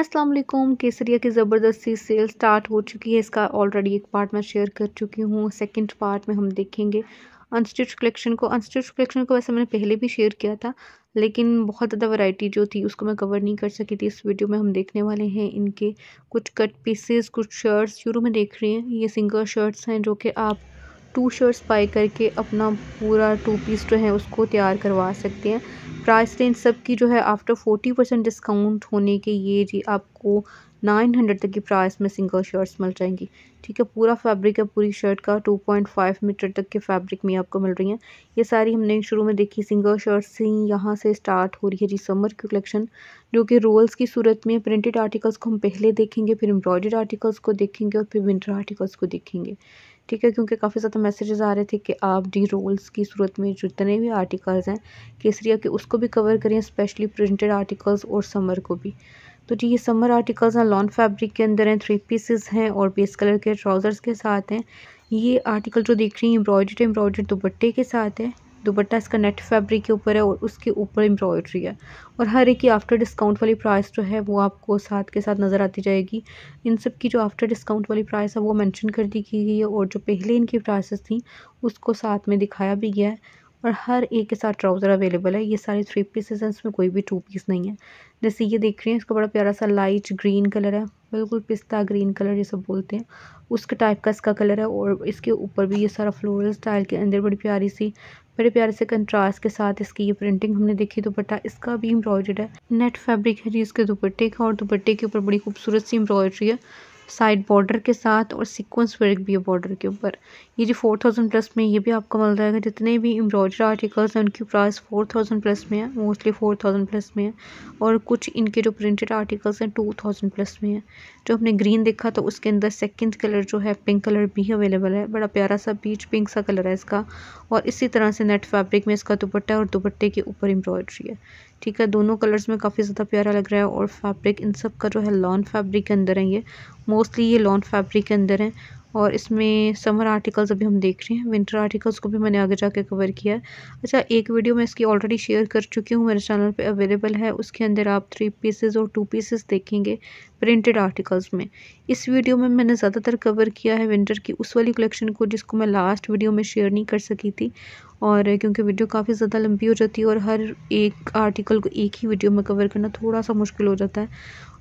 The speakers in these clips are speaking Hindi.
अस्सलाम वालेकुम केसरिया की ज़बरदस्ती सेल स्टार्ट हो चुकी है इसका ऑलरेडी एक पार्ट मैं शेयर कर चुकी हूँ सेकंड पार्ट में हम देखेंगे अनस्टिच कलेक्शन को अनस्टिच कलेक्शन को वैसे मैंने पहले भी शेयर किया था लेकिन बहुत ज़्यादा वैरायटी जो थी उसको मैं कवर नहीं कर सकी थी इस वीडियो में हम देखने वाले हैं इनके कुछ कट पीसेस कुछ शर्ट्स शुरू में देख रही हैं ये सिंगल शर्ट्स हैं जो कि आप टू शर्ट्स बाई करके अपना पूरा टू पीस जो है उसको तैयार करवा सकते हैं प्राइस रेंज सब की जो है आफ्टर फोर्टी परसेंट डिस्काउंट होने के ये जी आपको नाइन हंड्रेड तक की प्राइस में सिंगल शर्ट्स मिल जाएंगी ठीक है पूरा फैब्रिक है पूरी शर्ट का टू पॉइंट फाइव मीटर तक के फैब्रिक में आपको मिल रही हैं ये सारी हमने शुरू में देखी सिंगल शर्ट्स ही यहाँ से स्टार्ट हो रही है जी समर की कलेक्शन जो कि रोल्स की सूरत में प्रिंटेड आर्टिकल्स को हम पहले देखेंगे फिर एम्ब्रॉयड आर्टिकल्स को देखेंगे और फिर विंटर आर्टिकल्स को देखेंगे ठीक है क्योंकि काफ़ी ज़्यादा मैसेजेस आ रहे थे कि आप डी रोल्स की सूरत में जितने भी आर्टिकल्स हैं केसरिया के उसको भी कवर करें स्पेशली प्रिंटेड आर्टिकल्स और समर को भी तो जी ये समर आर्टिकल्स हैं लॉन फैब्रिक के अंदर हैं थ्री पीसेस हैं और बेस कलर के ट्राउज़र्स के साथ हैं ये आर्टिकल जो देख रही हैं एम्ब्रॉयडर्ड एम्ब्रॉयड दुपट्टे के साथ है दुपट्टा इसका नेट फैब्रिक के ऊपर है और उसके ऊपर एम्ब्रॉयड्री है और हर एक की आफ्टर डिस्काउंट वाली प्राइस जो है वो आपको साथ के साथ नज़र आती जाएगी इन सब की जो आफ्टर डिस्काउंट वाली प्राइस है वो मैंशन कर दी गई है और जो पहले इनकी प्राइसेस थी उसको साथ में दिखाया भी गया है और हर एक के साथ ट्राउज़र अवेलेबल है ये सारे थ्री पीसेस हैं इसमें कोई भी टू पीस नहीं है जैसे ये देख रहे हैं इसका बड़ा प्यारा सा लाइट ग्रीन कलर है बिल्कुल पिस्ता ग्रीन कलर ये सब बोलते हैं उसके टाइप का इसका कलर है और इसके ऊपर भी ये सारा फ्लोरल स्टाइल के अंदर बड़ी प्यारी सी बड़े प्यारे से कंट्रास्ट के साथ इसकी ये प्रिंटिंग हमने देखी दुपट्टा इसका भी एम्ब्रॉयडर्ड है नेट फैब्रिक है जी इसके दुपट्टे का और दुपट्टे के ऊपर बड़ी खूबसूरत सी एम्ब्रॉयड्री है साइड बॉर्डर के साथ और सीक्वेंस वर्क भी है बॉर्डर के ऊपर ये जी फोर थाउजेंड प्लस में ये भी आपको मिल जाएगा जितने भी एम्ब्रॉयडरी आर्टिकल्स हैं उनकी प्राइस फोर थाउजेंड प्लस में है मोस्टली फोर थाउजेंड प्लस में है और कुछ इनके जो प्रिंटेड आर्टिकल्स हैं टू थाउजेंड प्लस में है जो हमने ग्रीन देखा तो उसके अंदर सेकेंड कलर जो है पिंक कलर भी अवेलेबल है बड़ा प्यारा सा बीच पिंक सा कलर है इसका और इसी तरह से नेट फैब्रिक में इसका दुपट्टा और दुपट्टे के ऊपर एम्ब्रॉयडरी है ठीक है दोनों कलर्स में काफ़ी ज़्यादा प्यारा लग रहा है और फैब्रिक इन सब का जो है लॉन फैब्रिक के अंदर है ये मोस्टली ये लॉन फैब्रिक के अंदर है और इसमें समर आर्टिकल्स अभी हम देख रहे हैं विंटर आर्टिकल्स को भी मैंने आगे जाके कवर किया है अच्छा एक वीडियो मैं इसकी ऑलरेडी शेयर कर चुकी हूँ मेरे चैनल पे अवेलेबल है उसके अंदर आप थ्री पीसेस और टू पीसेस देखेंगे प्रिंटेड आर्टिकल्स में इस वीडियो में मैंने ज़्यादातर कवर किया है विंटर की उस वाली कलेक्शन को जिसको मैं लास्ट वीडियो में शेयर नहीं कर सकी थी और क्योंकि वीडियो काफ़ी ज़्यादा लंबी हो जाती है और हर एक आर्टिकल को एक ही वीडियो में कवर करना थोड़ा सा मुश्किल हो जाता है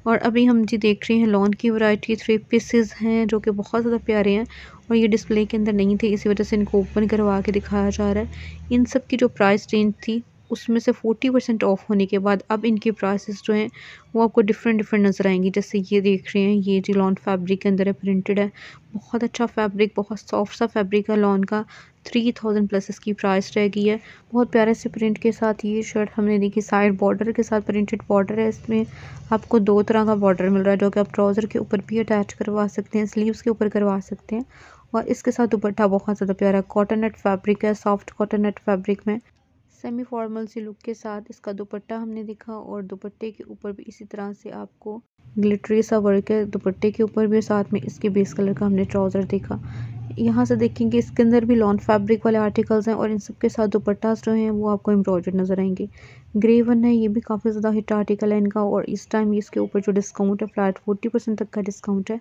और अभी हम जी देख रहे हैं लॉन की वैरायटी थ्री पीसेस हैं जो कि बहुत ज़्यादा प्यारे हैं और ये डिस्प्ले के अंदर नहीं थे इसी वजह से इनको ओपन करवा के दिखाया जा रहा है इन सब की जो प्राइस रेंज थी उसमें से फोर्टी परसेंट ऑफ होने के बाद अब इनकी प्राइसेस जो हैं वो आपको डिफरेंट डिफरेंट नज़र आएंगी जैसे ये देख रहे हैं ये जी लॉन फैब्रिक के अंदर है प्रिंटेड है बहुत अच्छा फैब्रिक बहुत सॉफ्ट सा फैब्रिक है लॉन का थ्री थाउजेंड प्लस इसकी प्राइस रहेगी है बहुत प्यारे से प्रिंट के साथ ये शर्ट हमने देखी साइड बॉर्डर के साथ प्रिंटेड बॉर्डर है इसमें आपको दो तरह का बॉर्डर मिल रहा है जो कि आप ट्राउज़र के ऊपर भी अटैच करवा सकते हैं स्लीव्स के ऊपर करवा सकते हैं और इसके साथ दुपट्टा बहुत ज़्यादा प्यारा कॉटन नेट फैब्रिक है सॉफ्ट कॉटन नेट फैब्रिक में सेमी फॉर्मल सी लुक के साथ इसका दुपट्टा हमने देखा और दुपट्टे के ऊपर भी इसी तरह से आपको ग्लिटरी सा वर्क है दुपट्टे के ऊपर भी साथ में इसके बेस कलर का हमने ट्राउज़र देखा यहाँ से देखेंगे इसके अंदर भी लॉन फैब्रिक वाले आर्टिकल्स हैं और इन सब के साथ दोपट्टा जो हैं वो आपको एम्ब्रॉयडर नज़र आएंगे ग्रे वन है ये भी काफ़ी ज़्यादा हिट आर्टिकल है इनका और इस टाइम इसके ऊपर जो डिस्काउंट है फ्लैट फोर्टी परसेंट तक का डिस्काउंट है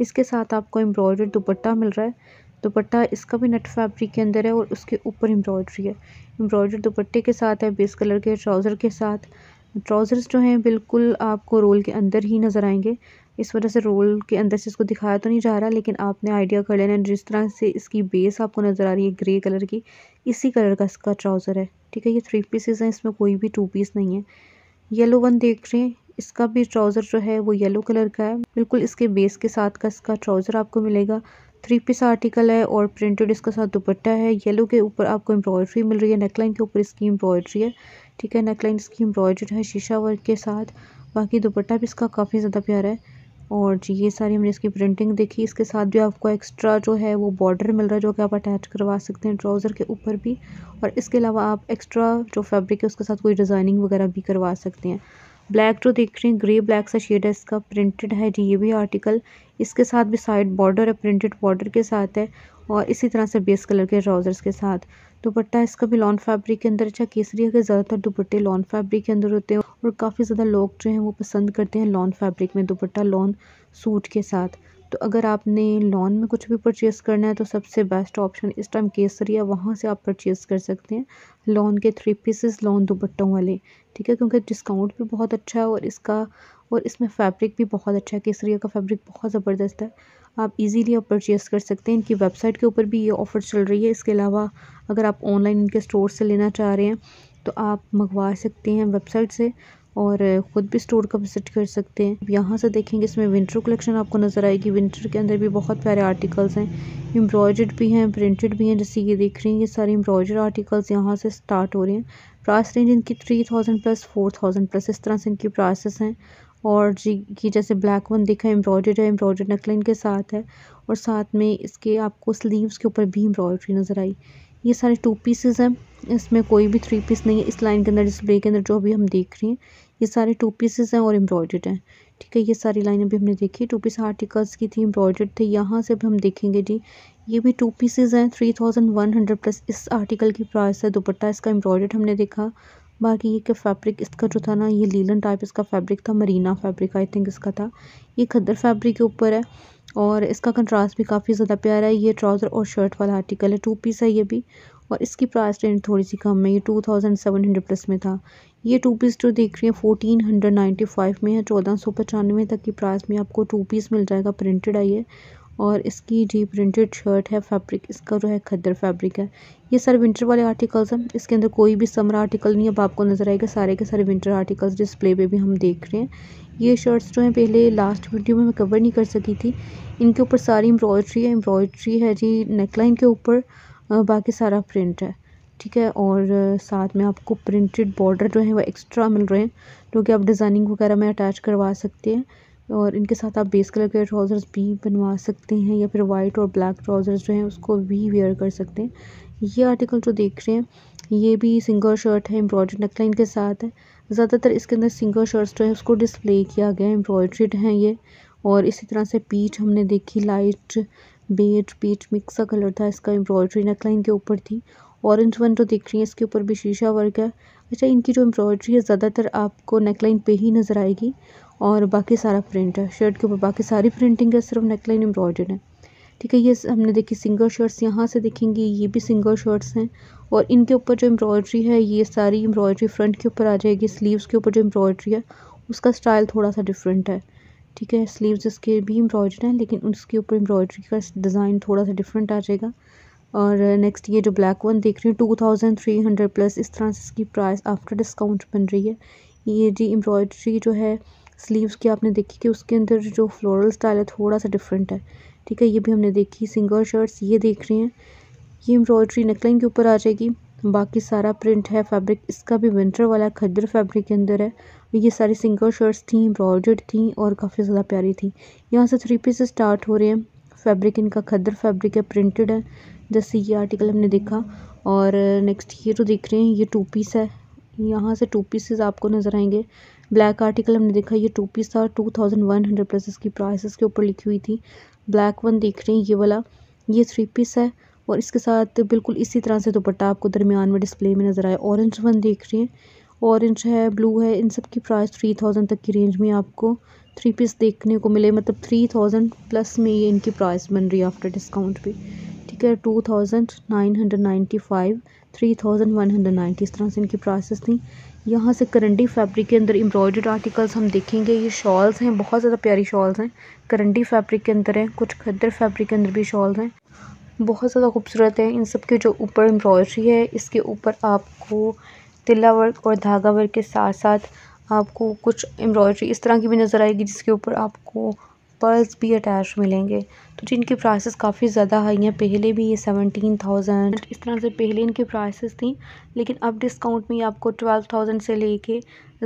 इसके साथ आपको एम्ब्रॉयडर दुपट्टा मिल रहा है दुपट्टा इसका भी नट फैब्रिक के अंदर है और उसके ऊपर एम्ब्रॉयड्री है एम्ब्रॉयडर दुपट्टे के साथ है बेस कलर के ट्राउज़र के साथ ट्राउज़र्स जो हैं बिल्कुल आपको रोल के अंदर ही नज़र आएंगे इस वजह से रोल के अंदर से इसको दिखाया तो नहीं जा रहा लेकिन आपने आइडिया कर लेना जिस तरह से इसकी बेस आपको नज़र आ रही है ग्रे कलर की इसी कलर का इसका ट्राउज़र है ठीक है ये थ्री पीसेज हैं इसमें कोई भी टू पीस नहीं है येलो वन देख रहे हैं इसका भी ट्राउज़र जो है वो येलो कलर का है बिल्कुल इसके बेस के साथ का इसका ट्राउज़र आपको मिलेगा थ्री पीस आर्टिकल है और प्रिंटेड इसका साथ दुपट्टा है येलो के ऊपर आपको एम्ब्रॉयड्री मिल रही है नेकलाइन के ऊपर इसकी एम्ब्रॉयड्री है ठीक है नेकलाइन इसकी एम्ब्रॉयड्री है शीशा वर्क के साथ बाकी दुपट्टा भी इसका काफ़ी ज़्यादा प्यारा है और जी ये सारी हमने इसकी प्रिंटिंग देखी इसके साथ जो आपको एक्स्ट्रा जो है वो बॉर्डर मिल रहा है जो कि आप अटैच करवा सकते हैं ट्राउज़र के ऊपर भी और इसके अलावा आप एक्स्ट्रा जो फैब्रिक है उसके साथ कोई डिज़ाइनिंग वगैरह भी करवा सकते हैं ब्लैक जो देख रहे हैं ग्रे ब्लैक सा शेड है इसका प्रिंटेड है जी ये भी आर्टिकल इसके साथ भी साइड बॉर्डर है प्रिंटेड बॉर्डर के साथ है और इसी तरह से बेस कलर के ट्राउजर्स के साथ दुपट्टा इसका भी लॉन फैब्रिक के अंदर अच्छा केसरी के ज़्यादातर दुपट्टे लॉन फैब्रिक के अंदर होते हैं और काफ़ी ज़्यादा लोग जो हैं वो पसंद करते हैं लॉन फैब्रिक में दुपट्टा लॉन सूट के साथ तो अगर आपने लॉन में कुछ भी परचेज़ करना है तो सबसे बेस्ट ऑप्शन इस टाइम केसरिया वहाँ से आप परचेस कर सकते हैं लॉन के थ्री पीसेस लॉन दुपट्टों वाले ठीक है क्योंकि डिस्काउंट भी बहुत अच्छा है और इसका और इसमें फैब्रिक भी बहुत अच्छा है केसरिया का फैब्रिक बहुत ज़बरदस्त है आप इजीली आप परचेस कर सकते हैं इनकी वेबसाइट के ऊपर भी ये ऑफ़र चल रही है इसके अलावा अगर आप ऑनलाइन इनके स्टोर से लेना चाह रहे हैं तो आप मंगवा सकते हैं वेबसाइट से और खुद भी स्टोर का विजिट कर सकते हैं यहाँ से देखेंगे इसमें विंटर कलेक्शन आपको नजर आएगी विंटर के अंदर भी बहुत प्यारे आर्टिकल्स हैं एम्ब्रॉयड भी हैं प्रिंटेड भी हैं जैसे ये देख रही हैं ये सारे एम्ब्रॉयड आर्टिकल्स यहाँ से स्टार्ट हो रहे हैं प्राइस रेंज इनकी three thousand plus four thousand plus इस तरह से इनकी प्राइसेस हैं और जी की जैसे ब्लैक वन देखा एम्ब्रॉयड है एम्ब्रॉयड नकलिन के साथ है और साथ में इसके आपको स्लीव्स के ऊपर भी एम्ब्रॉयड्री नज़र आई ये सारे टू पीसेस हैं इसमें कोई भी थ्री पीस नहीं है इस लाइन के अंदर डिस्प्ले के अंदर जो भी हम देख रहे हैं ये सारे टू पीसेस हैं और एम्ब्रॉयडेड हैं ठीक है ये सारी लाइनें भी हमने देखी टू पीस आर्टिकल्स की थी एम्ब्रॉयडेड थे यहाँ से भी हम देखेंगे जी ये भी टू पीसेस हैं three thousand one hundred plus इस आर्टिकल की प्राइस है दुपट्टा इसका एम्ब्रॉयडेड हमने देखा बाकी ये क्या फैब्रिक इसका जो था ना ये लीलन टाइप इसका फैब्रिक था मरीना फैब्रिक आई थिंक इसका था ये खद्दर फैब्रिक के ऊपर है और इसका कंट्रास्ट भी काफ़ी ज़्यादा प्यारा है ये ट्राउज़र और शर्ट वाला आर्टिकल है टू पीस है ये भी और इसकी प्राइस रेंज थोड़ी सी कम है ये two thousand seven hundred plus में था ये टू पीस जो देख रही हैं फोर्टीन हंड्रेड नाइन्टी फाइव में है चौदह सौ पचानवे तक की प्राइस में आपको टू पीस मिल जाएगा प्रिंटेड आई है और इसकी जी प्रिंटेड शर्ट है फैब्रिक इसका जो है खद्दर फैब्रिक है ये सारे विंटर वाले आर्टिकल्स हैं इसके अंदर कोई भी समर आर्टिकल नहीं अब आपको नज़र आएगा सारे के सारे विंटर आर्टिकल्स डिस्प्ले पे भी हम देख रहे हैं ये शर्ट्स जो हैं पहले लास्ट वीडियो में मैं कवर नहीं कर सकी थी इनके ऊपर सारी एम्ब्रॉयड्री है एम्ब्रॉयड्री है जी नेकलाइन के ऊपर बाकी सारा प्रिंट है ठीक है और साथ में आपको प्रिंटेड बॉर्डर जो है वो एक्स्ट्रा मिल रहे हैं जो कि आप डिज़ाइनिंग वगैरह में अटैच करवा सकते हैं और इनके साथ आप बेस कलर के ट्राउज़र्स भी बनवा सकते हैं या फिर वाइट और ब्लैक ट्राउज़र्स जो हैं उसको भी वेयर कर सकते हैं ये आर्टिकल जो देख रहे हैं ये भी सिंगल शर्ट है एम्ब्रॉयड्री नेकलाइन के साथ है ज़्यादातर इसके अंदर सिंगल शर्ट्स जो है उसको डिस्प्ले किया गया है एम्ब्रॉयड्रीड हैं ये और इसी तरह से पीठ हमने देखी लाइट बेज पीच मिक्स सा कलर था इसका एम्ब्रॉयड्री नेकलाइन के ऊपर थी ऑरेंज वन जो तो दिख रही है इसके ऊपर भी शीशा वर्क है अच्छा इनकी जो एम्ब्रॉयडरी है ज़्यादातर आपको नेकलाइन पे ही नज़र आएगी और बाकी सारा प्रिंट है शर्ट के ऊपर बाकी सारी प्रिंटिंग है सिर्फ नेकलाइन एम्ब्रॉयडर्ड है ठीक है ये हमने देखी सिंगल शर्ट्स यहाँ से देखेंगे ये भी सिंगल शर्ट्स हैं और इनके ऊपर जो एम्ब्रॉयडरी है ये सारी एम्ब्रॉयड्री फ्रंट के ऊपर आ जाएगी स्लीव्स के ऊपर जो एम्ब्रॉयड्री है उसका स्टाइल थोड़ा सा डिफरेंट है ठीक है स्लीव्स इसके भी एम्ब्रॉयड हैं लेकिन उसके ऊपर एम्ब्रॉयडरी का डिज़ाइन थोड़ा सा डिफरेंट आ जाएगा और नेक्स्ट ये जो ब्लैक वन देख रही हूँ two thousand three hundred plus इस तरह से इसकी प्राइस आफ्टर डिस्काउंट बन रही है ये जी एम्ब्रॉयडरी जो है स्लीव्स की आपने देखी कि उसके अंदर जो फ्लोरल स्टाइल है थोड़ा सा डिफरेंट है ठीक है ये भी हमने देखी सिंगल शर्ट्स ये देख रहे हैं ये एम्ब्रॉयड्री नेकलाइन के ऊपर आ जाएगी बाकी सारा प्रिंट है फैब्रिक इसका भी विंटर वाला खद्दर फैब्रिक के अंदर है ये सारी सिंगल शर्ट्स थी एम्ब्रॉयडर्ड थी और काफ़ी ज़्यादा प्यारी थी यहाँ से थ्री पीस स्टार्ट हो रहे हैं फैब्रिक इनका खदर फैब्रिक है प्रिंटेड है जैसे ये आर्टिकल हमने देखा और नेक्स्ट ये तो देख रहे हैं ये टू पीस है यहाँ से टू पीसेस आपको नज़र आएंगे ब्लैक आर्टिकल हमने देखा ये टू पीस था two thousand one hundred plus इसकी प्राइसेस के ऊपर लिखी हुई थी ब्लैक वन देख रहे हैं ये वाला ये थ्री पीस है और इसके साथ बिल्कुल इसी तरह से दुपट्टा आपको दरमियान में डिस्प्ले में नज़र आया ऑरेंज वन देख रहे हैं ऑरेंज है ब्लू है इन सब की प्राइस थ्री थाउजेंड तक की रेंज में आपको थ्री पीस देखने को मिले मतलब थ्री थाउजेंड प्लस में ये इनकी प्राइस बन रही है आफ्टर डिस्काउंट भी ठीक है two thousand nine hundred ninety five three thousand one hundred ninety इस तरह से इनकी प्राइसेस थी यहाँ से करंडी फैब्रिक के अंदर एम्ब्रॉयडर्ड आर्टिकल्स हम देखेंगे ये शॉल्स हैं बहुत ज़्यादा प्यारी शॉल्स हैं करंडी फैब्रिक के अंदर हैं कुछ खद्दर फैब्रिक के अंदर भी शॉल्स हैं बहुत ज़्यादा खूबसूरत है इन सब के जो ऊपर एम्ब्रॉयडरी है इसके ऊपर आपको तिल्ला वर्क और धागा वर्क के साथ साथ आपको कुछ एम्ब्रॉयडरी इस तरह की भी नज़र आएगी जिसके ऊपर आपको पर्ल्स भी अटैच मिलेंगे तो जिनकी प्राइसेस काफ़ी ज़्यादा हाई हैं पहले भी ये सेवनटीन थाउजेंड इस तरह से पहले इनकी प्राइसेस थी लेकिन अब डिस्काउंट में आपको ट्वेल्व थाउजेंड से लेके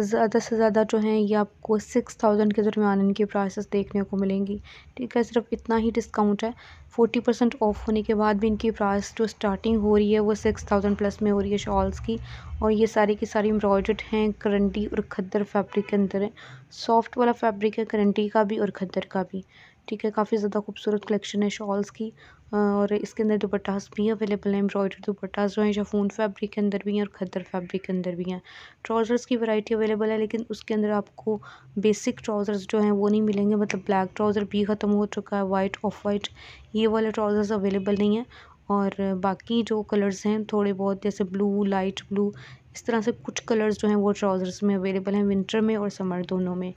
ज़्यादा से ज़्यादा जो हैं ये आपको सिक्स थाउजेंड के दरमियान इनकी प्राइसेस देखने को मिलेंगी ठीक है सिर्फ इतना ही डिस्काउंट है फोर्टी परसेंट ऑफ होने के बाद भी इनकी प्राइस जो स्टार्टिंग हो रही है वो सिक्स थाउजेंड प्लस में हो रही है शॉल्स की और ये सारी की सारी एम्ब्रॉयड हैं करंटी और खद्दर फैब्रिक के अंदर है सॉफ्ट वाला फैब्रिक है करंटी का भी और खद्दर का भी ठीक है काफ़ी ज़्यादा खूबसूरत कलेक्शन है शॉल्स की और इसके अंदर दुपट्टास भी अवेलेबल हैं एम्ब्रॉयडर दुपट्टास जो हैं शफून फैब्रिक के अंदर भी हैं और खद्दर फैब्रिक के अंदर भी हैं ट्राउज़र्स की वैरायटी अवेलेबल है लेकिन उसके अंदर आपको बेसिक ट्राउज़र्स जो हैं वो नहीं मिलेंगे मतलब ब्लैक ट्राउज़र भी ख़त्म हो चुका है वाइट ऑफ वाइट ये वाले ट्राउज़र्स अवेलेबल नहीं हैं और बाकी जो कलर्स हैं थोड़े बहुत जैसे ब्लू लाइट ब्लू इस तरह से कुछ कलर्स जो हैं वो ट्राउज़र्स में अवेलेबल हैं विंटर में और समर दोनों में